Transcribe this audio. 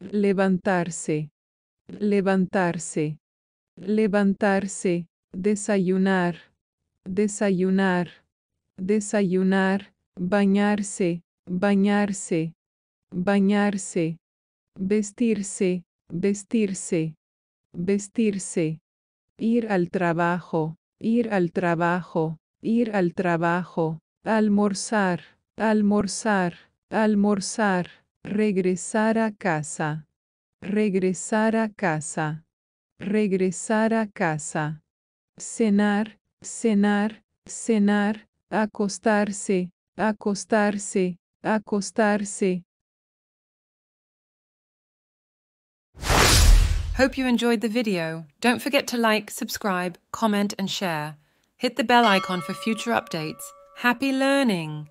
levantarse, levantarse, levantarse, desayunar, desayunar, desayunar, bañarse, bañarse, bañarse, vestirse, vestirse, vestirse, ir al trabajo, ir al trabajo, ir al trabajo, almorzar, almorzar, almorzar Regresar a casa. Regresar a casa. Regresar a casa. Cenar, cenar, cenar, acostarse, acostarse, acostarse. Hope you enjoyed the video. Don't forget to like, subscribe, comment and share. Hit the bell icon for future updates. Happy learning!